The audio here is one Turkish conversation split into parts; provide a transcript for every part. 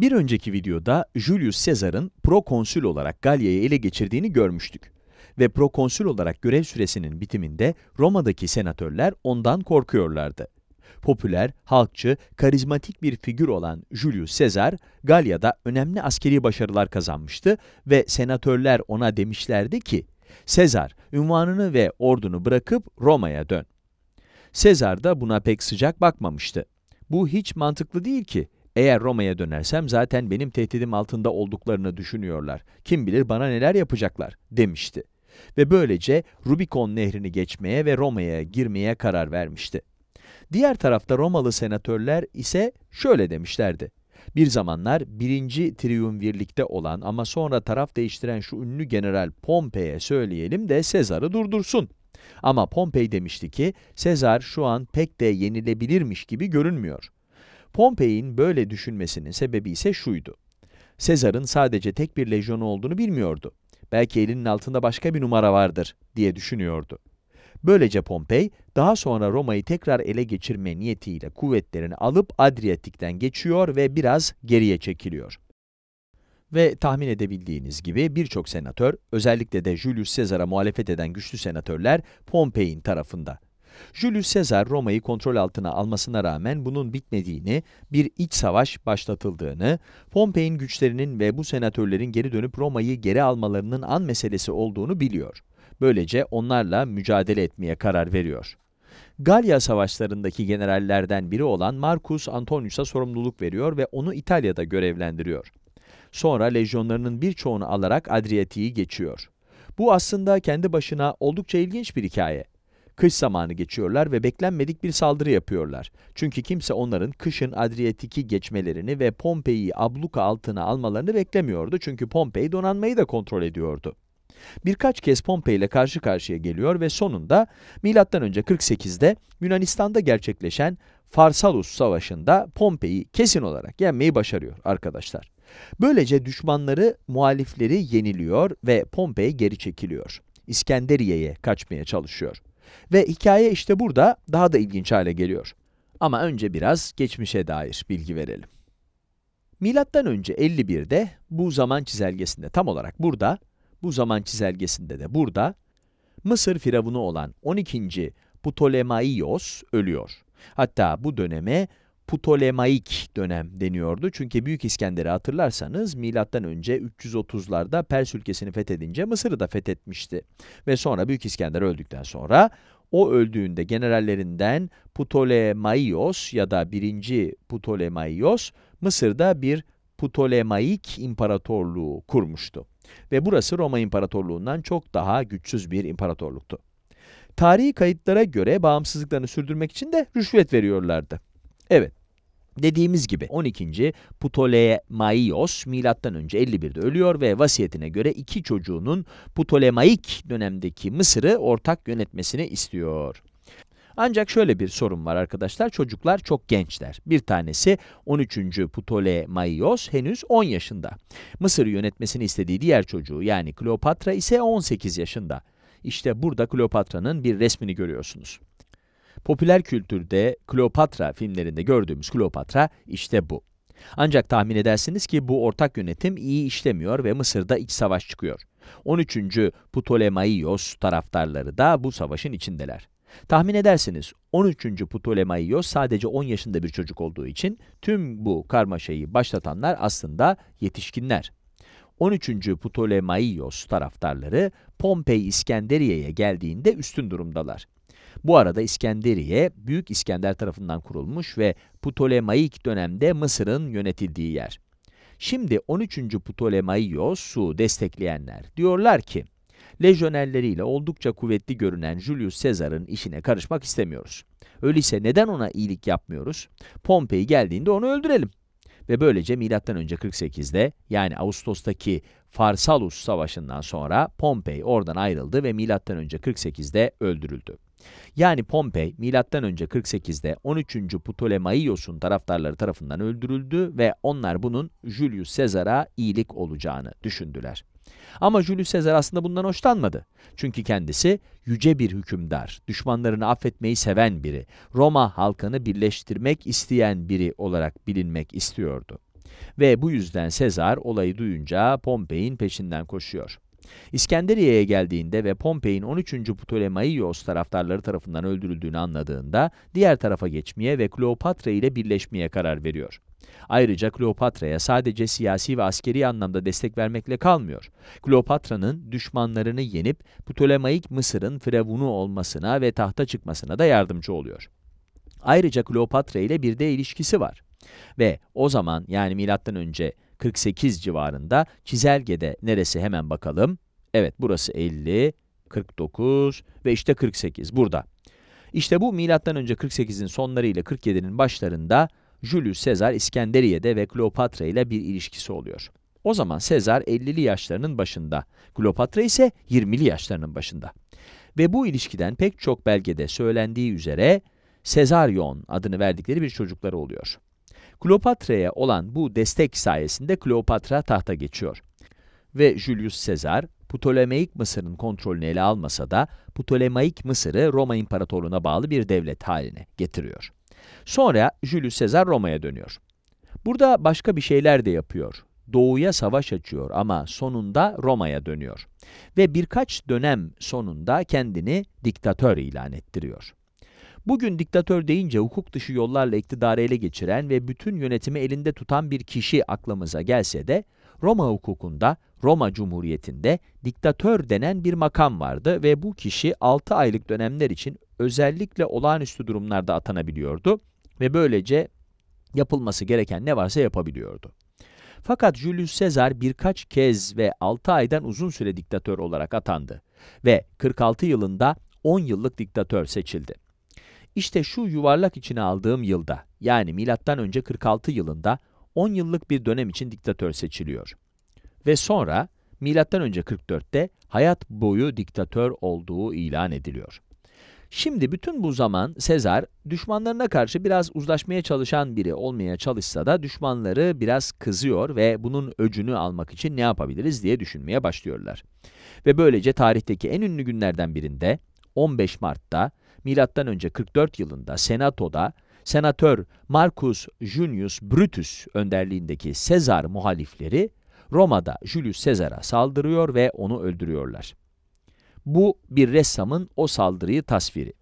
Bir önceki videoda Julius Caesar'ın prokonsül olarak Galya'yı ele geçirdiğini görmüştük. Ve prokonsül olarak görev süresinin bitiminde Roma'daki senatörler ondan korkuyorlardı. Popüler, halkçı, karizmatik bir figür olan Julius Caesar, Galya'da önemli askeri başarılar kazanmıştı ve senatörler ona demişlerdi ki, Caesar, ünvanını ve ordunu bırakıp Roma'ya dön. Caesar da buna pek sıcak bakmamıştı. Bu hiç mantıklı değil ki. Eğer Roma'ya dönersem zaten benim tehdidim altında olduklarını düşünüyorlar. Kim bilir bana neler yapacaklar demişti. Ve böylece Rubikon nehrini geçmeye ve Roma'ya girmeye karar vermişti. Diğer tarafta Romalı senatörler ise şöyle demişlerdi. Bir zamanlar birinci triumvirlikte olan ama sonra taraf değiştiren şu ünlü general Pompey'e söyleyelim de Sezar'ı durdursun. Ama Pompey demişti ki, Sezar şu an pek de yenilebilirmiş gibi görünmüyor. Pompey'in böyle düşünmesinin sebebi ise şuydu. Sezar'ın sadece tek bir lejyonu olduğunu bilmiyordu. Belki elinin altında başka bir numara vardır diye düşünüyordu. Böylece Pompey, daha sonra Roma'yı tekrar ele geçirme niyetiyle kuvvetlerini alıp Adriyatik'ten geçiyor ve biraz geriye çekiliyor. Ve tahmin edebildiğiniz gibi birçok senatör, özellikle de Julius Caesar'a muhalefet eden güçlü senatörler Pompey'in tarafında. Julius Caesar Roma'yı kontrol altına almasına rağmen bunun bitmediğini, bir iç savaş başlatıldığını, Pompey'in güçlerinin ve bu senatörlerin geri dönüp Roma'yı geri almalarının an meselesi olduğunu biliyor. Böylece onlarla mücadele etmeye karar veriyor. Galya savaşlarındaki generallerden biri olan Marcus Antonius'a sorumluluk veriyor ve onu İtalya'da görevlendiriyor. Sonra lejyonlarının birçoğunu alarak Adriyatik'i geçiyor. Bu aslında kendi başına oldukça ilginç bir hikaye. Kış zamanı geçiyorlar ve beklenmedik bir saldırı yapıyorlar. Çünkü kimse onların kışın Adriyatik'i geçmelerini ve Pompei'yi abluka altına almalarını beklemiyordu. Çünkü Pompei donanmayı da kontrol ediyordu. Birkaç kez Pompei ile karşı karşıya geliyor ve sonunda M.Ö. 48'de Yunanistan'da gerçekleşen Farsalus Savaşı'nda Pompei'yi kesin olarak yenmeyi başarıyor arkadaşlar. Böylece düşmanları, muhalifleri yeniliyor ve Pompei geri çekiliyor. İskenderiye'ye kaçmaya çalışıyor. Ve hikaye işte burada daha da ilginç hale geliyor. Ama önce biraz geçmişe dair bilgi verelim. Milattan önce 51'de bu zaman çizelgesinde tam olarak burada, bu zaman çizelgesinde de burada, Mısır firavunu olan 12. Ptolemaios ölüyor. Hatta bu döneme Ptolemaik dönem deniyordu. Çünkü Büyük İskender'i hatırlarsanız milattan önce 330'larda Pers ülkesini fethedince Mısır'ı da fethetmişti. Ve sonra Büyük İskender öldükten sonra o öldüğünde generallerinden Ptolemaios ya da 1. Ptolemaios Mısır'da bir Ptolemaik imparatorluğu kurmuştu. Ve burası Roma İmparatorluğundan çok daha güçsüz bir imparatorluktu. Tarihi kayıtlara göre bağımsızlıklarını sürdürmek için de rüşvet veriyorlardı. Evet, Dediğimiz gibi 12. Ptolemaios Milattan önce 51'de ölüyor ve vasiyetine göre iki çocuğunun Ptolemaik dönemdeki Mısır'ı ortak yönetmesini istiyor. Ancak şöyle bir sorun var arkadaşlar. Çocuklar çok gençler. Bir tanesi 13. Ptolemaios henüz 10 yaşında. Mısırı yönetmesini istediği diğer çocuğu yani Kleopatra ise 18 yaşında. İşte burada Kleopatra'nın bir resmini görüyorsunuz. Popüler kültürde Kleopatra filmlerinde gördüğümüz Kleopatra işte bu. Ancak tahmin edersiniz ki bu ortak yönetim iyi işlemiyor ve Mısır'da iç savaş çıkıyor. 13. Ptolemaios taraftarları da bu savaşın içindeler. Tahmin edersiniz 13. Ptolemaios sadece 10 yaşında bir çocuk olduğu için tüm bu karmaşayı başlatanlar aslında yetişkinler. 13. Ptolemaios taraftarları Pompei İskenderiye'ye geldiğinde üstün durumdalar. Bu arada İskenderiye, Büyük İskender tarafından kurulmuş ve Ptolemaik dönemde Mısır'ın yönetildiği yer. Şimdi 13. Ptolemaios'u destekleyenler diyorlar ki, lejyonerleriyle oldukça kuvvetli görünen Julius Caesar'ın işine karışmak istemiyoruz. Öyleyse neden ona iyilik yapmıyoruz? Pompei geldiğinde onu öldürelim. Ve böylece M.Ö. 48'de yani Ağustos'taki Farsalus Savaşı'ndan sonra Pompei oradan ayrıldı ve M.Ö. 48'de öldürüldü. Yani Pompey M.Ö. 48'de 13. Ptolemaios'un taraftarları tarafından öldürüldü ve onlar bunun Julius Caesar'a iyilik olacağını düşündüler. Ama Julius Caesar aslında bundan hoşlanmadı. Çünkü kendisi yüce bir hükümdar, düşmanlarını affetmeyi seven biri, Roma halkını birleştirmek isteyen biri olarak bilinmek istiyordu. Ve bu yüzden Caesar olayı duyunca Pompey'in peşinden koşuyor. İskenderiye'ye geldiğinde ve Pompey'in 13. Ptolemaios taraftarları tarafından öldürüldüğünü anladığında diğer tarafa geçmeye ve Kleopatra ile birleşmeye karar veriyor. Ayrıca Kleopatra'ya sadece siyasi ve askeri anlamda destek vermekle kalmıyor. Kleopatra'nın düşmanlarını yenip Ptolemaik Mısır'ın firavunu olmasına ve tahta çıkmasına da yardımcı oluyor. Ayrıca Kleopatra ile bir de ilişkisi var. Ve o zaman yani milattan önce 48 civarında. Çizelgede neresi hemen bakalım. Evet burası 50, 49 ve işte 48 burada. İşte bu Milattan Önce 48'in sonları ile 47'nin başlarında Julius Caesar İskenderiye'de ve Kleopatra ile bir ilişkisi oluyor. O zaman Sezar 50'li yaşlarının başında, Kleopatra ise 20'li yaşlarının başında. Ve bu ilişkiden pek çok belgede söylendiği üzere Sezaryon adını verdikleri bir çocukları oluyor. Kleopatra'ya olan bu destek sayesinde Kleopatra tahta geçiyor. Ve Julius Caesar, Ptolemaik Mısır'ın kontrolünü ele almasa da, Ptolemaik Mısır'ı Roma İmparatorluğu'na bağlı bir devlet haline getiriyor. Sonra Julius Caesar Roma'ya dönüyor. Burada başka bir şeyler de yapıyor. Doğu'ya savaş açıyor ama sonunda Roma'ya dönüyor. Ve birkaç dönem sonunda kendini diktatör ilan ettiriyor. Bugün diktatör deyince hukuk dışı yollarla iktidarı ele geçiren ve bütün yönetimi elinde tutan bir kişi aklımıza gelse de, Roma hukukunda, Roma Cumhuriyeti'nde diktatör denen bir makam vardı ve bu kişi 6 aylık dönemler için özellikle olağanüstü durumlarda atanabiliyordu ve böylece yapılması gereken ne varsa yapabiliyordu. Fakat Julius Caesar birkaç kez ve 6 aydan uzun süre diktatör olarak atandı ve 46 yılında 10 yıllık diktatör seçildi. İşte şu yuvarlak içine aldığım yılda, yani milattan önce 46 yılında 10 yıllık bir dönem için diktatör seçiliyor. Ve sonra milattan önce 44'te hayat boyu diktatör olduğu ilan ediliyor. Şimdi bütün bu zaman Sezar düşmanlarına karşı biraz uzlaşmaya çalışan biri olmaya çalışsa da düşmanları biraz kızıyor ve bunun öcünü almak için ne yapabiliriz diye düşünmeye başlıyorlar. Ve böylece tarihteki en ünlü günlerden birinde 15 Mart'ta önce 44 yılında Senato'da Senatör Marcus Junius Brutus önderliğindeki Sezar muhalifleri Roma'da Julius Sezar'a saldırıyor ve onu öldürüyorlar. Bu bir ressamın o saldırıyı tasviri.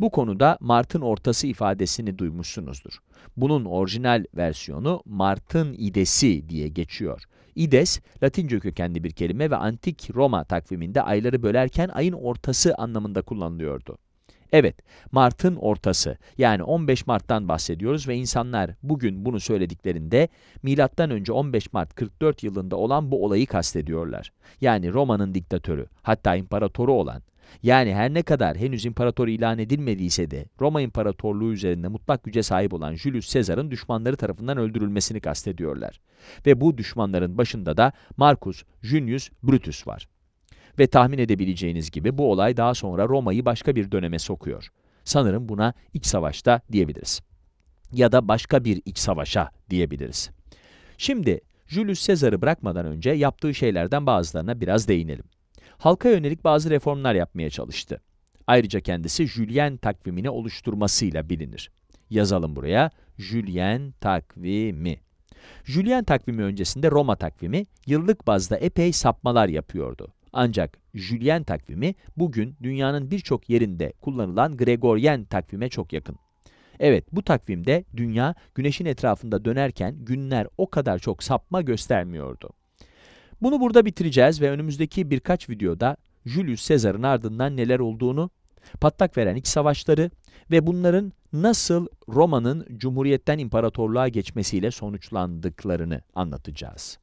Bu konuda Mart'ın ortası ifadesini duymuşsunuzdur. Bunun orijinal versiyonu Mart'ın idesi diye geçiyor. İdes, Latince kökenli bir kelime ve antik Roma takviminde ayları bölerken ayın ortası anlamında kullanılıyordu. Evet, Mart'ın ortası yani 15 Mart'tan bahsediyoruz ve insanlar bugün bunu söylediklerinde milattan önce 15 Mart 44 yılında olan bu olayı kastediyorlar. Yani Roma'nın diktatörü, hatta imparatoru olan yani her ne kadar henüz imparator ilan edilmediyse de Roma İmparatorluğu üzerinde mutlak güce sahip olan Julius Caesar'ın düşmanları tarafından öldürülmesini kastediyorlar. Ve bu düşmanların başında da Marcus Junius Brutus var. Ve tahmin edebileceğiniz gibi bu olay daha sonra Roma'yı başka bir döneme sokuyor. Sanırım buna iç savaşta diyebiliriz. Ya da başka bir iç savaşa diyebiliriz. Şimdi Julius Caesar'ı bırakmadan önce yaptığı şeylerden bazılarına biraz değinelim. Halka yönelik bazı reformlar yapmaya çalıştı. Ayrıca kendisi Julian takvimini oluşturmasıyla bilinir. Yazalım buraya Julian takvimi. Julian takvimi öncesinde Roma takvimi yıllık bazda epey sapmalar yapıyordu. Ancak Jülyen takvimi bugün dünyanın birçok yerinde kullanılan Gregorian takvime çok yakın. Evet, bu takvimde dünya güneşin etrafında dönerken günler o kadar çok sapma göstermiyordu. Bunu burada bitireceğiz ve önümüzdeki birkaç videoda Julius Caesar'ın ardından neler olduğunu, patlak veren iç savaşları ve bunların nasıl Roma'nın cumhuriyetten imparatorluğa geçmesiyle sonuçlandıklarını anlatacağız.